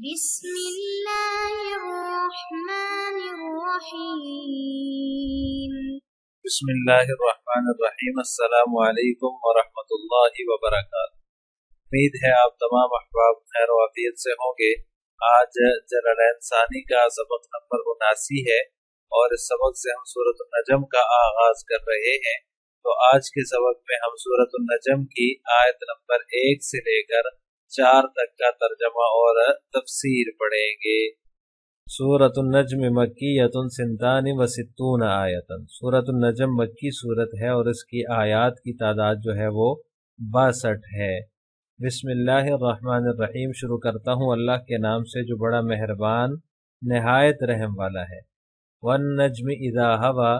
بسم الله الرحمن الرحيم بسم الله الرحمن الرحيم السلام عليكم ورحمة الله وبركاته उम्मीद है आप तमाम अहबाब खैर वाफियत से होंगे आज जलालैन का सबक नंबर उनासी है और इस सबक से हम सूरत नजम का आगाज कर रहे हैं तो आज के सबक में हम सूरत नजम की आयत नंबर एक से लेकर चार तक का तर्जमा और तफसीर पढ़ेंगे सूरत नजम मक्कीतन सिंतानी व सितून आयतन सूरत नजम मक्की सूरत है और इसकी आयात की तादाद जो है वो बासठ है बिसमीम शुरू करता हूँ अल्लाह के नाम से जो बड़ा मेहरबान नहायत रहम वाला है वन नजम इदा हवा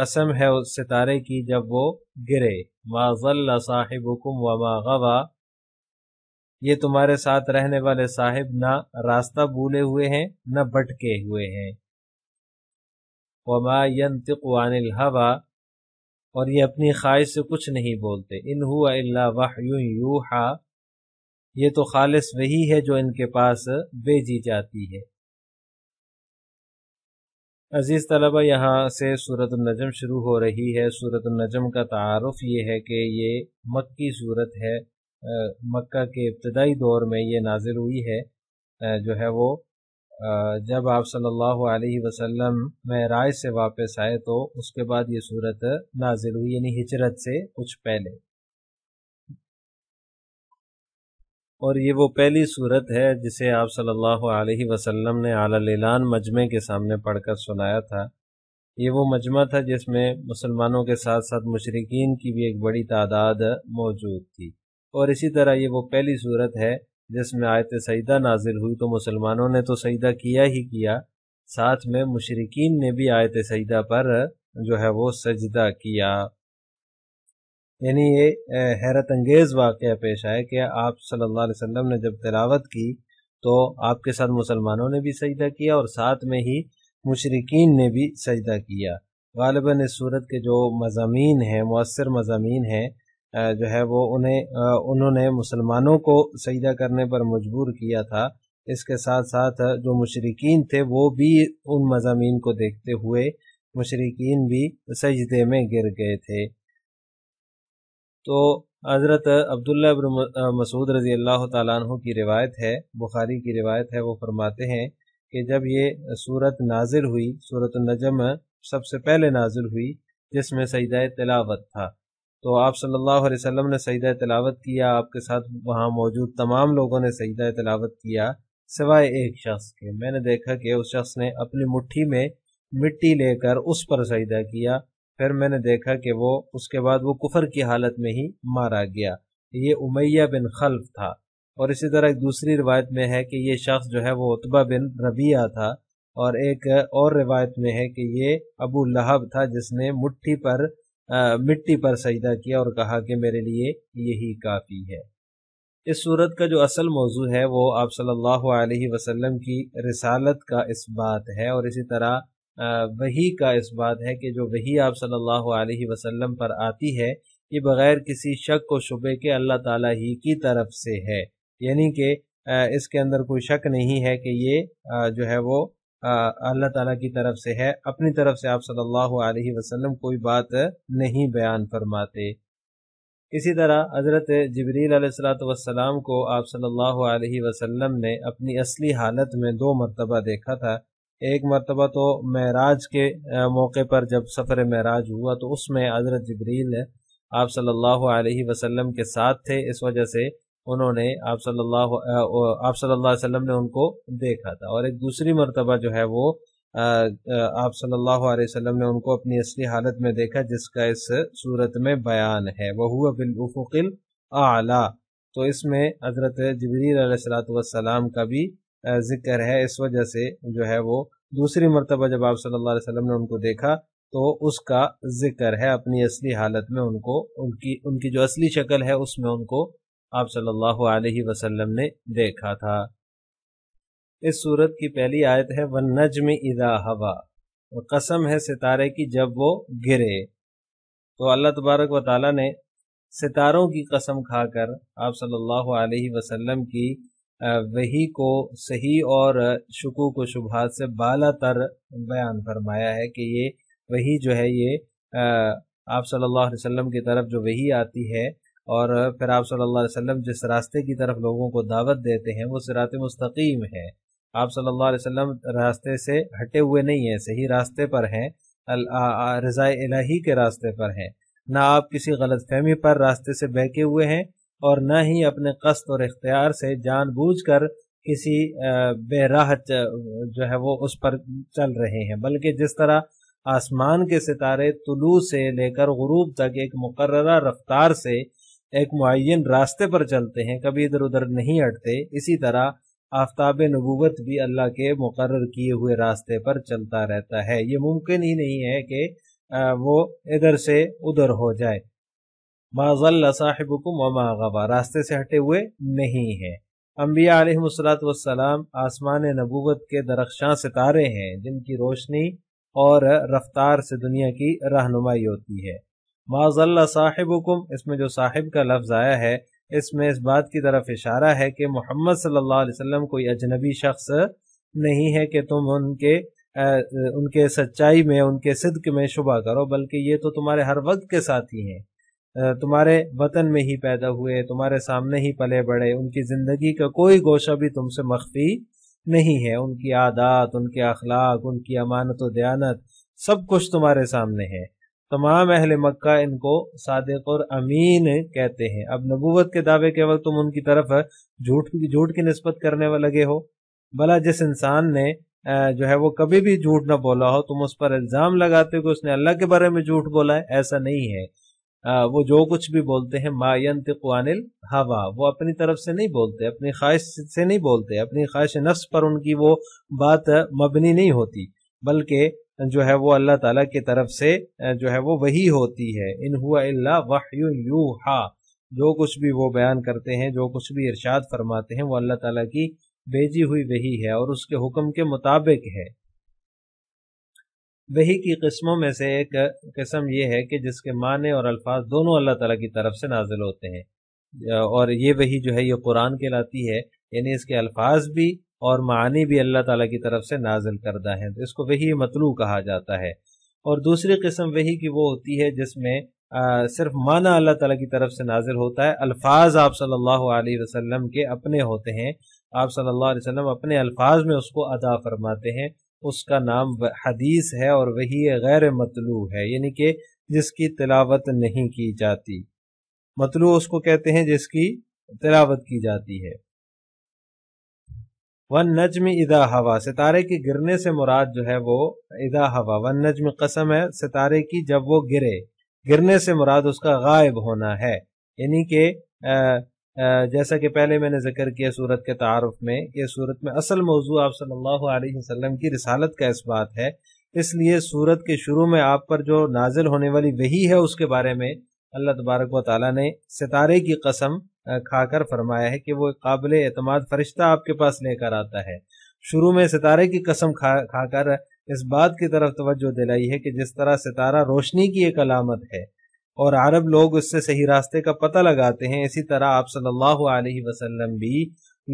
कसम है उस सितारे की जब वो गिरे माजल्ला साहिबुकुम व गवा ये तुम्हारे साथ रहने वाले साहिब ना रास्ता भूले हुए हैं न भटके हुए हैं वमा हवा और ये अपनी ख्वाहिश से कुछ नहीं बोलते इन हुआ यू हा ये तो खालिश वही है जो इनके पास भेजी जाती है अजीज़ तलबा यहाँ से सूरत नजम शुरू हो रही है सूरत नजम का तारफ़ ये है कि ये मक्की सूरत है मक्का के इब्तदाई दौर में ये नाजिल हुई है जो है वो जब आप सल्लल्लाहु अलैहि वसल्लम में राय से वापस आए तो उसके बाद ये सूरत नाजिल हुई यानी हिजरत से कुछ पहले और ये वो पहली सूरत है जिसे आप सल्लल्लाहु अलैहि वसल्लम ने आला लीलान मजमे के सामने पढ़कर सुनाया था ये वो मजमा था जिसमें मुसलमानों के साथ साथ मशरकिन की भी एक बड़ी तादाद मौजूद थी और इसी तरह ये वो पहली सूरत है जिसमें आयत सईदा नाजिल हुई तो मुसलमानों ने तो सईदा किया ही किया साथ में मुशरकिन ने भी आयत सईदा पर जो है वो सजदा किया यानी ये हैरत अंगेज वाक़ पेश आया कि आप सल्ला अलैहि ने जब तिलावत की तो आपके साथ मुसलमानों ने भी सजदा किया और साथ में ही मुशरकिन ने भी सजदा किया गालिबा ने सूरत के जो मजामी हैं मौसर मजामी हैं जो है वो उन्हें उन्होंने मुसलमानों को सजदा करने पर मजबूर किया था इसके साथ साथ जो मशरकिन थे वो भी उन मजामी को देखते हुए मशरकिन भी सजदे में गिर गए थे तो हज़रत अब्दुल्ला मसूद रज़ी अल्लाह तु की रिवायत है बुखारी की रिवायत है वो फरमाते हैं कि जब ये सूरत नाजिल हुई सूरत नजम सबसे पहले नाजिल हुई जिसमें सजदा तलावत था तो आप सल्लल्लाहु अलैहि वसल्लम ने सईदा तलावत किया आपके साथ वहाँ मौजूद तमाम लोगों ने सईदा तलावत किया सिवाय एक शख्स के मैंने देखा कि उस शख्स ने अपनी मुट्ठी में मिट्टी लेकर उस पर सईदा किया फिर मैंने देखा कि वो उसके बाद वो कुफर की हालत में ही मारा गया ये उमैया बिन खल्फ था और इसी तरह एक दूसरी रिवायत में है कि ये शख्स जो है वो उतबा बिन रबिया था और एक और रिवायत में है कि ये अबू लहब था जिसने मुट्ठी पर मिट्टी पर सजदा किया और कहा कि मेरे लिए यही काफ़ी है इस सूरत का जो असल मौजू है वो आप सल्लल्लाहु अलैहि वसल्लम की रिसालत का इस बात है और इसी तरह वही का इस बात है कि जो वही आप सल्लल्लाहु अलैहि वसल्लम पर आती है ये बग़ैर किसी शक व शुबे के अल्लाह ताला ही की तरफ से है यानी कि इसके अंदर कोई शक नहीं है कि ये जो है वो अल्लाह ताला की तरफ से है अपनी तरफ से आप सल्लल्लाहु अलैहि वसल्लम कोई बात नहीं बयान फरमाते इसी तरह हज़रत जबरील सलाम को आप सल्लल्लाहु अलैहि वसल्लम ने अपनी असली हालत में दो मरतबा देखा था एक मरतबा तो महराज के मौके पर जब सफ़र महराज हुआ तो उसमें हज़रत जबरील आप सल्लल्लाहु अलैहि वसल्लम के साथ थे इस वजह से उन्होंने आप सल्लल्लाहु आप सल्लल्लाहु अलैहि वसल्लम ने उनको देखा था और एक दूसरी मरतबा जो है वो आप सल्लल्लाहु अलैहि वसल्लम ने उनको अपनी असली हालत में देखा जिसका इस सूरत में बयान है वह हुआ बिलफिल आला तो इसमें हजरत जबरील सलाम का भी जिक्र है इस वजह से जो है वो दूसरी मरतबा जब आप सल्लल्लाहु अलैहि वसल्लम ने उनको देखा तो उसका जिक्र है अपनी असली हालत में उनको उनकी उनकी जो असली शक्ल है उसमें उनको आप सल्लल्लाहु अलैहि वसल्लम ने देखा था इस सूरत की पहली आयत है वन नजम इदा हवा और कसम है सितारे की जब वो गिरे तो अल्लाह तबारक व ताली ने सितारों की कसम खाकर आप सल्लल्लाहु अलैहि वसल्लम की वही को सही और शकू को शुभात से बाला तर बयान फरमाया है कि ये वही जो है ये आप सल्लल्लाहु अलैहि वसल्लम की तरफ जो वही आती है और फिर आप सल्लल्लाहु अलैहि वसल्लम जिस रास्ते की तरफ लोगों को दावत देते हैं वो सिरात मुस्तकीम है आप सल्लल्लाहु अलैहि वसल्लम रास्ते से हटे हुए नहीं हैं सही रास्ते पर हैं रज़ा इलाही के रास्ते पर हैं ना आप किसी गलत फहमी पर रास्ते से बहके हुए हैं और न ही अपने कस्त और इख्तियार से कर किसी बेराह जो है वो उस पर चल रहे हैं बल्कि जिस तरह आसमान के सितारे तुलू से लेकर गुरूब तक एक मुकर्रा रफ्तार से एक मुन रास्ते पर चलते हैं कभी इधर उधर नहीं हटते इसी तरह आफ्ताब नबूवत भी अल्लाह के मुकर किए हुए रास्ते पर चलता रहता है ये मुमकिन ही नहीं है कि वो इधर से उधर हो जाए माजल साहिब को गबा रास्ते से हटे हुए नहीं है अम्बिया वसलाम आसमान नबूवत के दरख्शां सितारे हैं जिनकी रोशनी और रफ्तार से दुनिया की रहनुमाई होती है माजल्ला हुकुम इसमें जो साहिब का लफ्ज़ आया है इसमें इस बात की तरफ इशारा है कि मोहम्मद सल्लल्लाहु अलैहि वसल्लम कोई अजनबी शख्स नहीं है कि तुम उनके आ, उनके सच्चाई में उनके सिद्क में शुबा करो बल्कि ये तो तुम्हारे हर वक्त के साथ ही हैं तुम्हारे वतन में ही पैदा हुए तुम्हारे सामने ही पले बड़े उनकी ज़िंदगी का कोई गोशा भी तुमसे मख्फी नहीं है उनकी आदात उनके अखलाक उनकी अमानत व दयानत सब कुछ तुम्हारे सामने है तमाम अहल मक्का इनको सादक और अमीन कहते हैं अब नबूवत के दावे केवल तुम उनकी तरफ झूठ की झूठ की नस्बत करने में लगे हो भला जिस इंसान ने जो है वो कभी भी झूठ ना बोला हो तुम उस पर इल्ज़ाम लगाते हो कि उसने अल्लाह के बारे में झूठ बोला है ऐसा नहीं है वो जो कुछ भी बोलते हैं मायंत कुआनिल हवा वो अपनी तरफ से नहीं बोलते अपनी ख्वाहिश से नहीं बोलते अपनी ख्वाहिश नफ्स पर उनकी वो बात मबनी नहीं होती बल्कि जो है वो अल्लाह ताला की तरफ से जो है वो वही होती है इन हुआ इल्ला यू हा जो कुछ भी वो बयान करते हैं जो कुछ भी इरशाद फरमाते हैं वो अल्लाह ताला की भेजी हुई वही है और उसके हुक्म के मुताबिक है वही की किस्मों में से एक किस्म ये है कि जिसके माने और अल्फाज दोनों अल्लाह ताला की तरफ से नाजिल होते हैं और ये वही जो है ये कुरान कहलाती है यानी इसके अल्फाज भी और मानी भी अल्लाह ताला की तरफ से नाजिल करदा है तो इसको वही मतलू कहा जाता है और दूसरी किस्म वही की वो होती है जिसमें सिर्फ माना अल्लाह ताला की तरफ से नाजिल होता है अल्फाज आप सल्लल्लाहु अलैहि वसल्लम के अपने होते हैं आप सल्लल्लाहु अलैहि वसल्लम अपने अल्फाज में उसको अदा फरमाते हैं उसका नाम हदीस है और वही गैर मतलू है यानी कि जिसकी तिलावत नहीं की जाती मतलू उसको कहते हैं जिसकी तिलावत की जाती है वन नजम इदा हवा सितारे के गिरने से मुराद जो है वो इदा हवा वन नजम कसम है सितारे की जब वो गिरे गिरने से मुराद उसका गायब होना है यानी कि जैसा कि पहले मैंने जिक्र किया सूरत के तारफ में कि सूरत में असल मौजू आप सल्लल्लाहु अलैहि वसल्लम की रिसालत का इस बात है इसलिए सूरत के शुरू में आप पर जो नाजिल होने वाली वही है उसके बारे में अल्लाह तबारक व ने सितारे की कसम खाकर फरमाया है कि वो काबिल एतमाद फरिश्ता आपके पास लेकर आता है शुरू में सितारे की कसम खा खाकर इस बात की तरफ तोज्जो दिलाई है कि जिस तरह सितारा रोशनी की एक अलामत है और अरब लोग उससे सही रास्ते का पता लगाते हैं इसी तरह आप सल्लल्लाहु अलैहि वसल्लम भी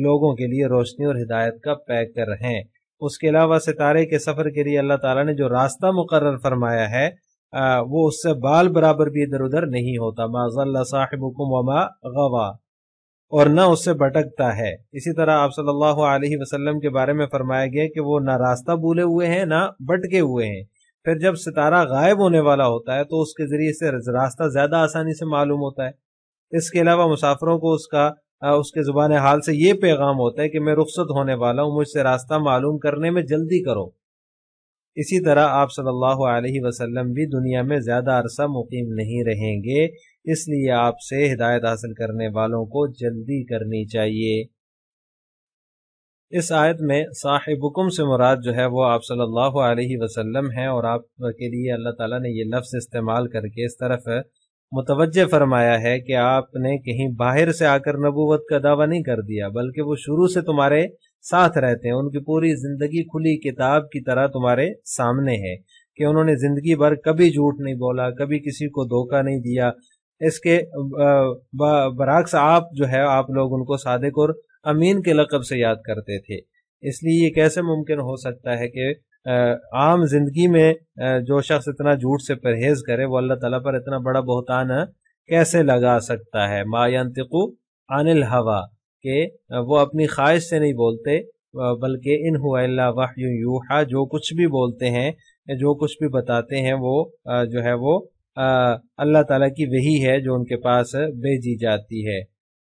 लोगों के लिए रोशनी और हिदायत का पैक कर रहे हैं उसके अलावा सितारे के सफर के लिए अल्लाह ताला ने जो रास्ता मुकर फरमाया है आ, वो उससे बाल बराबर भी इधर उधर नहीं होता माजल्ला साहिब वमा गवा और न उससे भटकता है इसी तरह आप सल्लल्लाहु अलैहि वसल्लम के बारे में फरमाया गया कि वो ना रास्ता भूले हुए हैं ना भटके हुए हैं फिर जब सितारा गायब होने वाला होता है तो उसके जरिए से रास्ता ज्यादा आसानी से मालूम होता है इसके अलावा मुसाफिरों को उसका उसके जुबान हाल से ये पैगाम होता है कि मैं रुख्सत होने वाला हूँ मुझसे रास्ता मालूम करने में जल्दी करो इसी तरह आप सल्लल्लाहु अलैहि वसल्लम भी दुनिया में ज्यादा अरसा मुकीम नहीं रहेंगे इसलिए आपसे हिदायत हासिल करने वालों को जल्दी करनी चाहिए इस आयत में साहिबुकुम से मुराद जो है वो आप सल्लल्लाहु अलैहि वसल्लम हैं और आप के लिए अल्लाह ताला ने ये लफ्ज़ इस्तेमाल करके इस तरफ मुतवजह फरमाया है कि आपने कहीं बाहर से आकर नबूवत का दावा नहीं कर दिया बल्कि वो शुरू से तुम्हारे साथ रहते हैं उनकी पूरी ज़िंदगी खुली किताब की तरह तुम्हारे सामने है कि उन्होंने ज़िंदगी भर कभी झूठ नहीं बोला कभी किसी को धोखा नहीं दिया इसके बरक्स आप जो है आप लोग उनको सादिक और अमीन के लकब से याद करते थे इसलिए ये कैसे मुमकिन हो सकता है कि आम जिंदगी में जो शख्स इतना झूठ से परहेज करे वो अल्लाह तला पर इतना बड़ा बहुतान कैसे लगा सकता है मायंतकु अनिल हवा के वो अपनी ख्वाहिश से नहीं बोलते बल्कि इन वाह जो कुछ भी बोलते हैं जो कुछ भी बताते हैं वो जो है वो अल्लाह ताला की वही है जो उनके पास भेजी जाती है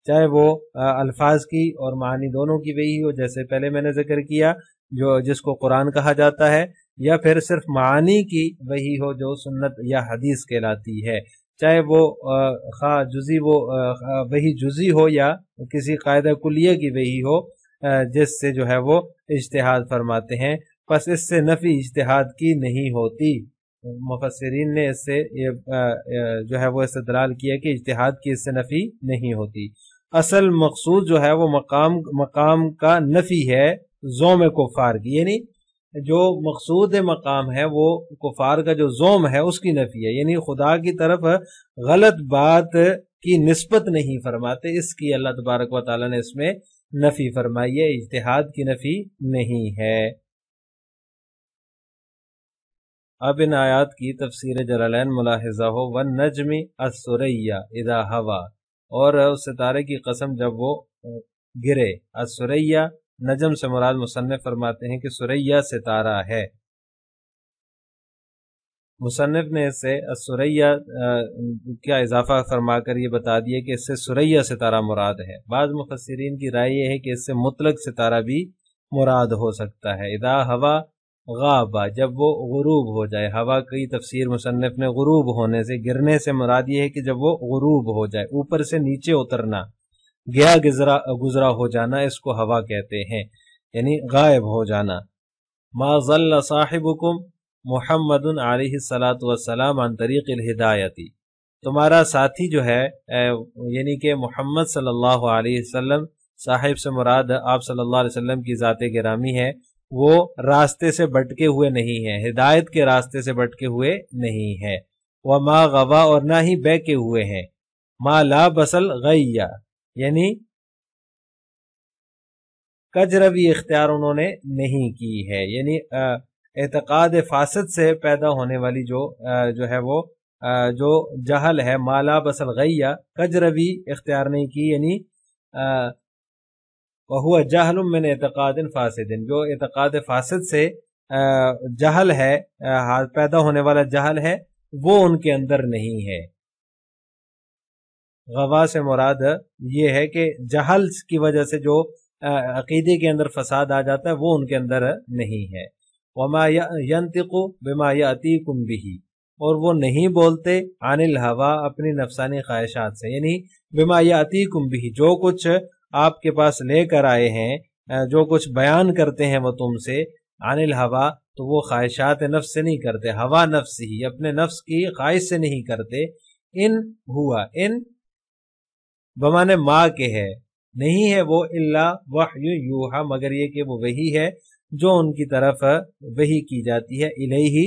चाहे वो अल्फाज की और मानी दोनों की वही हो जैसे पहले मैंने जिक्र किया जो जिसको कुरान कहा जाता है या फिर सिर्फ मानी की वही हो जो सुन्नत या हदीस कहलाती है चाहे वो खा जुजी वो वही जुजी हो या किसी कायदे कुलिया की वही हो जिससे जो है वो इश्तहाद फरमाते हैं बस इससे नफ़ी इश्तहाद की नहीं होती मुफसरीन ने इससे जो है वो इस्तलाल किया कि इजतहाद की इससे नफ़ी नहीं होती असल मकसूद जो है वो मकाम मकाम का नफ़ी है जोम कुफ़ार की यानी जो मकसूद मकाम है वो कुफ़ार का जो जोम है उसकी नफ़ी है यानी खुदा की तरफ गलत बात की नस्बत नहीं फरमाते इसकी अल्लाह तबारक वाली ने इसमें नफ़ी फरमाई है इजतहाद की नफ़ी नहीं है अब इन आयात की तफसीर जलालैन मुलाहजा हो वन नजमी असुरैया इदा हवा और उस सितारे की कसम जब वो गिरे असुरैया नजम से मुराद मुसन्फ़ फरमाते हैं कि सुरैया सितारा है मुसनफ़ ने इसे असुरैया क्या इजाफा फरमा कर ये बता दिया कि इससे सुरैया सितारा मुराद है बाद मुफसरीन की राय यह है कि इससे मुतलक सितारा भी मुराद हो सकता है इदा हवा गाबा जब वो गरूब हो जाए हवा की तफसीर मुसनफ़ ने गुरूब होने से गिरने से मुराद ये है कि जब वो गरूब हो जाए ऊपर से नीचे उतरना गया गुजरा गुजरा हो जाना इसको हवा कहते हैं यानी गायब हो जाना माजल साहिबुकुम मोहम्मद सलात वसलाम तरीक़ हिदायती तुम्हारा साथी जो है यानी कि मोहम्मद सल्लल्लाहु अलैहि वसल्लम साहिब से मुराद आप सल्लल्लाहु अलैहि वसल्लम की ज़ात गिरामी है वो रास्ते से भटके हुए नहीं है हिदायत के रास्ते से भटके हुए नहीं है वह माँ गवा और ना ही बहके हुए हैं माँ ला बसल गैया यानी कजरवी इख्तियार उन्होंने नहीं की है यानी एतकाद फासद से पैदा होने वाली जो जो है वो जो जहल है माला बसल गैया कजरवी इख्तियार नहीं की यानी वह जहल मिन एतक़ाद फासद जो एतक़ाद फ़ासद से जहल है पैदा होने वाला जहल है वो उनके अंदर नहीं है गवा से मुराद ये है कि जहल की वजह से जो अकीदे के अंदर फसाद आ जाता है वो उनके अंदर नहीं है वमा यंतिको बिमा यती और वो नहीं बोलते अनिल हवा अपनी नफसानी ख्वाहिशात से यानी बिमा यती कुम्बिही जो कुछ आपके पास लेकर आए हैं जो कुछ बयान करते हैं वो तुमसे अनिल हवा तो वो ख्वाहिशात नफ्स से नहीं करते हवा नफ्स ही अपने नफ्स की ख्वाहिश से नहीं करते इन हुआ इन बमान माँ के है नहीं है वो इल्ला वह यूहा मगर ये कि वो वही है जो उनकी तरफ वही की जाती है इले ही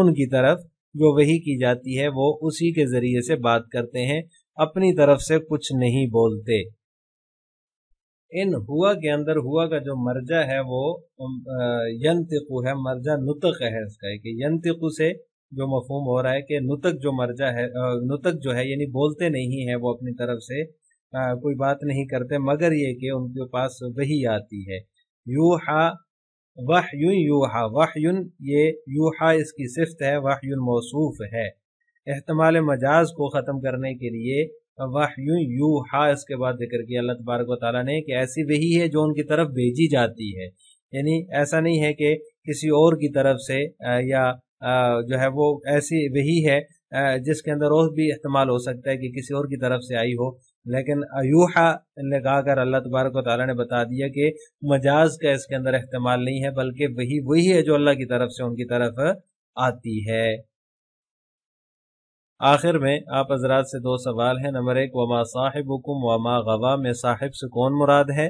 उनकी तरफ जो वही की जाती है वो उसी के जरिए से बात करते हैं अपनी तरफ से कुछ नहीं बोलते इन हुआ के अंदर हुआ का जो मर्जा है वो यंतु है मर्जा नुतक है इसका कि यंतु से जो मफहम हो रहा है कि नुतक जो मर्जा है नुतक जो है यानी बोलते नहीं है वो अपनी तरफ से आ, कोई बात नहीं करते मगर ये कि उनके पास वही आती है यूहा वह यून यूहा वह यून ये यूहा इसकी सिफ्त है वह यून मौसूफ है एहतमाल मजाज को ख़त्म करने के लिए वह यू हा इसके बाद जिक्र किया अल्लाह तबारक ताली ने कि ऐसी वही है जो उनकी तरफ भेजी जाती है यानी ऐसा नहीं है कि किसी और की तरफ से या जो है वो ऐसी वही है जिसके अंदर और भी इस्तेमाल हो सकता है कि किसी और की तरफ से आई हो लेकिन अयूहा ने कहा कर अल्लाह तबारक ताली ने बता दिया कि मजाज का इसके अंदर इस्तेमाल नहीं है बल्कि वही वही है जो अल्लाह की तरफ से उनकी तरफ आती है आखिर में आप हजरात से दो सवाल हैं नंबर एक वमा हुकुम वमा गवा में साहिब से कौन मुराद है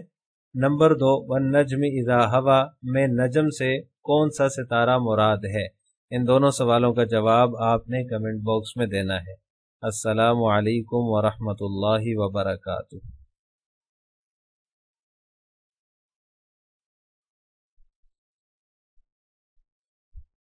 नंबर दो व नजम इजा हवा में नजम से कौन सा सितारा मुराद है इन दोनों सवालों का जवाब आपने कमेंट बॉक्स में देना है असलकम वरहमल वबरकू